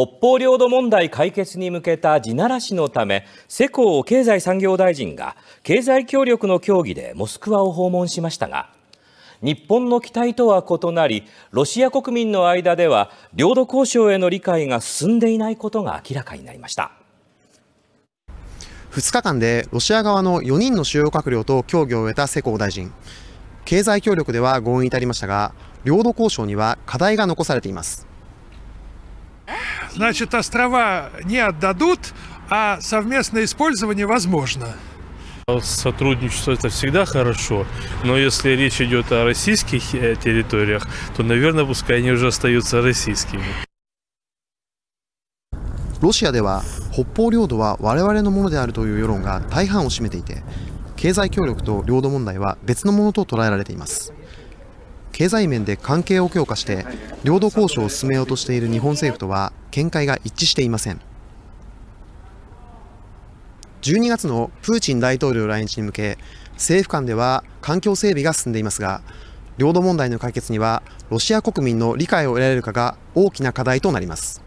北方領土問題解決に向けた地ならしのため世耕経済産業大臣が経済協力の協議でモスクワを訪問しましたが日本の期待とは異なりロシア国民の間では領土交渉への理解が進んでいないことが明らかになりました。2日間でロシア側の4人の主要閣僚と協議を終えた世耕大臣経済協力では合意に至りましたが領土交渉には課題が残されています Значит, острова не отдадут, а совместное использование возможно. Сотрудничество это всегда хорошо, но если речь идет о российских э, территориях, то, наверное, пускай они уже остаются российскими. ロシアでは北方領土は我々のものであるという世論が大半を占めていて経済協力と領土問題は別のものと捉えられています経済面で関係を強化して領土交渉を進めようとしている日本政府とは見解が一致していません12月のプーチン大統領来日に向け政府間では環境整備が進んでいますが領土問題の解決にはロシア国民の理解を得られるかが大きな課題となります